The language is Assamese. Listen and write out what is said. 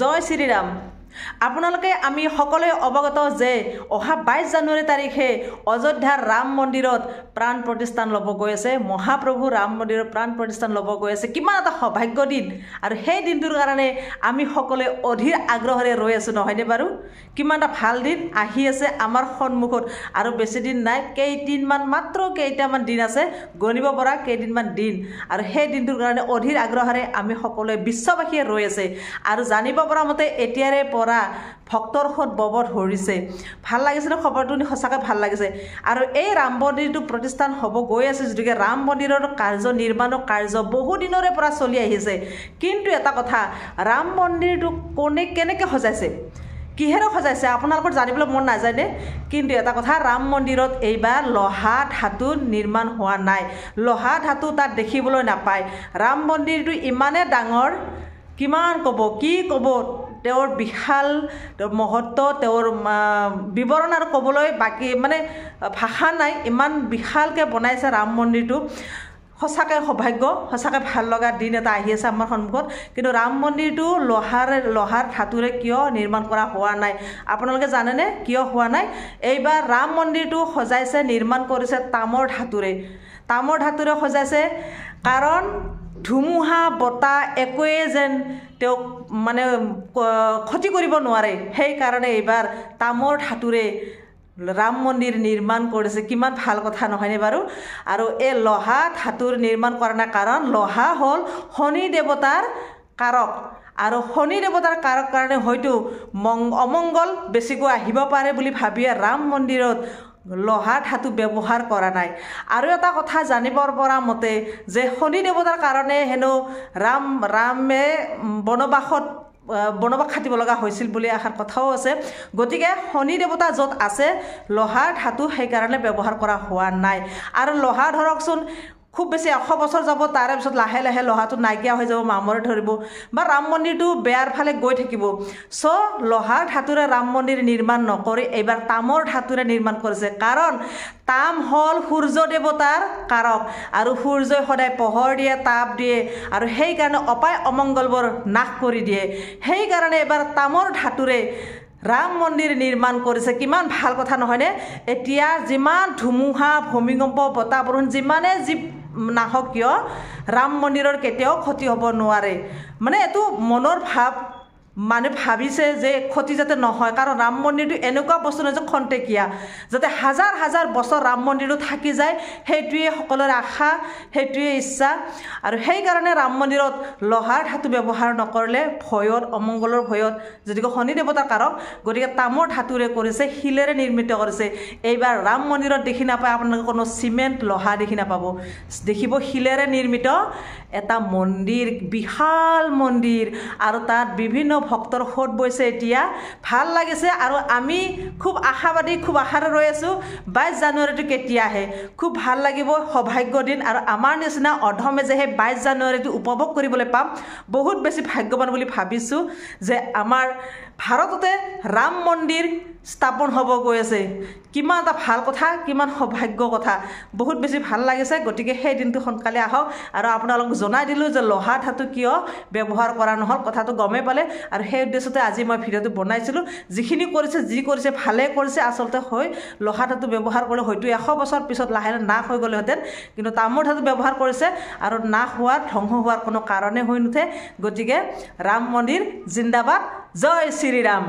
জয় শ্রীরাম আপোনালোকে আমি সকলোৱে অৱগত যে অহা বাইছ জানুৱাৰী তাৰিখে অযোধ্যাৰ ৰাম মন্দিৰত প্ৰাণ প্ৰতিষ্ঠান ল'ব গৈ আছে মহাপ্ৰভু ৰাম মন্দিৰত প্ৰাণ প্ৰতিষ্ঠান ল'ব গৈ আছে কিমান এটা সৌভাগ্য দিন আৰু সেই দিনটোৰ কাৰণে আমি সকলোৱে অধীৰ আগ্ৰহেৰে ৰৈ আছোঁ নহয়নে বাৰু কিমান এটা ভাল দিন আহি আছে আমাৰ সন্মুখত আৰু বেছিদিন নাই কেইদিনমান মাত্ৰ কেইটামান দিন আছে গণিব পৰা কেইদিনমান দিন আৰু সেই দিনটোৰ কাৰণে অধীৰ আগ্ৰহেৰে আমি সকলোৱে বিশ্ববাসীয়ে ৰৈ আছে আৰু জানিব পৰা মতে এতিয়াৰে পৰা পৰা ভক্তৰ সৎ ববধ ধৰিছে ভাল লাগিছেনে খবৰটো সঁচাকৈ ভাল লাগিছে আৰু এই ৰাম মন্দিৰটো প্ৰতিষ্ঠান হ'ব গৈ আছে যদিকে ৰাম মন্দিৰৰ কাৰ্য নিৰ্মাণৰ কাৰ্য বহুদিনৰে পৰা চলি আহিছে কিন্তু এটা কথা ৰাম মন্দিৰটো কোনে কেনেকৈ সজাইছে কিহেৰে সজাইছে আপোনালোকৰ জানিবলৈ মন নাযায় নাযায়নে কিন্তু এটা কথা ৰাম মন্দিৰত এইবাৰ লহা ধাতু নিৰ্মাণ হোৱা নাই লহা ধাতু তাত দেখিবলৈ নাপায় ৰাম মন্দিৰটো ইমানে ডাঙৰ কিমান ক'ব কি ক'ব তেওঁৰ বিশাল মহত্ব তেওঁৰ বিৱৰণ আৰু ক'বলৈ বাকী মানে ভাষা নাই ইমান বিশালকৈ বনাইছে ৰাম মন্দিৰটো সঁচাকৈ সৌভাগ্য সঁচাকৈ ভাল লগা দিন এটা আহি আছে আমাৰ সন্মুখত কিন্তু ৰাম মন্দিৰটো লোহাৰে লোহাৰ ধাতুৰে কিয় নিৰ্মাণ কৰা হোৱা নাই আপোনালোকে জানেনে কিয় হোৱা নাই এইবাৰ ৰাম মন্দিৰটো সজাইছে নিৰ্মাণ কৰিছে তামৰ ধাতুৰে তামৰ ধাতুৰে সজাইছে কাৰণ ধুমুহা বতাহ একোৱে যেন তেওঁক মানে ক্ষতি কৰিব নোৱাৰে সেইকাৰণে এইবাৰ তামৰ ধাতুৰে ৰাম মন্দিৰ নিৰ্মাণ কৰিছে কিমান ভাল কথা নহয়নে বাৰু আৰু এই লহা ধাতুৰ নিৰ্মাণ কৰা নাই কাৰণ লহা হ'ল শনি দেৱতাৰ কাৰক আৰু শনি দেৱতাৰ কাৰক কাৰণে হয়তো মং অমংগল বেছিকৈ আহিব পাৰে বুলি ভাবিয়ে ৰাম মন্দিৰত লহা ধাতু ব্যৱহাৰ কৰা নাই আৰু এটা কথা জানিবৰ পৰা মতে যে শনি দেৱতাৰ কাৰণে হেনো ৰাম ৰামে বনবাসত বনবাস খাটিব লগা হৈছিল বুলি এষাৰ কথাও আছে গতিকে শনি দেৱতা য'ত আছে লোহাৰ ধাতু সেইকাৰণে ব্যৱহাৰ কৰা হোৱা নাই আৰু লোহা ধৰকচোন খুব বেছি এশ বছৰ যাব তাৰে পিছত লাহে লাহে লোহাটো নাইকিয়া হৈ যাব মামৰে ধৰিব বা ৰাম মন্দিৰটো বেয়াৰ ফালে গৈ থাকিব চ' লোহাৰ ধাতুৰে ৰাম মন্দিৰ নিৰ্মাণ নকৰি এইবাৰ তামৰ ধাতুৰে নিৰ্মাণ কৰিছে কাৰণ তাম হ'ল সূৰ্য দেৱতাৰ কাৰক আৰু সূৰ্যই সদায় পোহৰ দিয়ে তাপ দিয়ে আৰু সেইকাৰণে অপায় অমংগলবোৰ নাশ কৰি দিয়ে সেইকাৰণে এইবাৰ তামৰ ধাতুৰে ৰাম মন্দিৰ নিৰ্মাণ কৰিছে কিমান ভাল কথা নহয়নে এতিয়া যিমান ধুমুহা ভূমিকম্প বতাহ বৰষুণ যিমানে যি নাহক কিয় ৰাম মন্দিৰৰ কেতিয়াও ক্ষতি হ'ব নোৱাৰে মানে এইটো মনৰ ভাৱ মানে ভাবিছে যে ক্ষতি যাতে নহয় কাৰণ ৰাম মন্দিৰটো এনেকুৱা বস্তু নহয় যে খন্তেকীয়া যাতে হাজাৰ হাজাৰ বছৰ ৰাম মন্দিৰটো থাকি যায় সেইটোৱে সকলোৰে আশা সেইটোৱে ইচ্ছা আৰু সেইকাৰণে ৰাম মন্দিৰত লোহাৰ ধাতু ব্যৱহাৰ নকৰিলে ভয়ত অমংগলৰ ভয়ত যদিও শনি দেৱতাৰ কাৰক গতিকে তামৰ ধাতুৰে কৰিছে শিলেৰে নিৰ্মিত কৰিছে এইবাৰ ৰাম মন্দিৰত দেখি নাপায় আপোনালোকে কোনো চিমেণ্ট লোহা দেখি নাপাব দেখিব শিলেৰে নিৰ্মিত এটা মন্দিৰ বিশাল মন্দিৰ আৰু তাত বিভিন্ন ভক্তৰ সোঁত বৈছে এতিয়া ভাল লাগিছে আৰু আমি খুব আশাবাদী খুব আশাৰে ৰৈ আছোঁ বাইছ জানুৱাৰীটো কেতিয়া আহে খুব ভাল লাগিব সৌভাগ্য দিন আৰু আমাৰ নিচিনা অধমে যেহে বাইছ জানুৱাৰীটো উপভোগ কৰিবলৈ পাম বহুত বেছি ভাগ্যৱান বুলি ভাবিছোঁ যে আমাৰ ভাৰততে ৰাম মন্দিৰ স্থাপন হ'ব গৈ আছে কিমান এটা ভাল কথা কিমান সৌভাগ্য কথা বহুত বেছি ভাল লাগিছে গতিকে সেই দিনটো সোনকালে আহক আৰু আপোনালোকক জনাই দিলোঁ যে লোহা ধাতু কিয় ব্যৱহাৰ কৰা নহ'ল কথাটো গমেই পালে আৰু সেই উদ্দেশ্যতে আজি মই ভিডিঅ'টো বনাইছিলোঁ যিখিনি কৰিছে যি কৰিছে ভালেই কৰিছে আচলতে হৈ লোহা ধাতু ব্যৱহাৰ কৰিলে হয়তো এশ বছৰ পিছত লাহে লাহে নাশ হৈ গ'লেহেঁতেন কিন্তু তামোল ধাতু ব্যৱহাৰ কৰিছে আৰু নাশ হোৱাৰ ধ্বংস হোৱাৰ কোনো কাৰণেই হৈ নুঠে গতিকে ৰাম মন্দিৰ জিন্দাবাদ জয় শ্রীরাম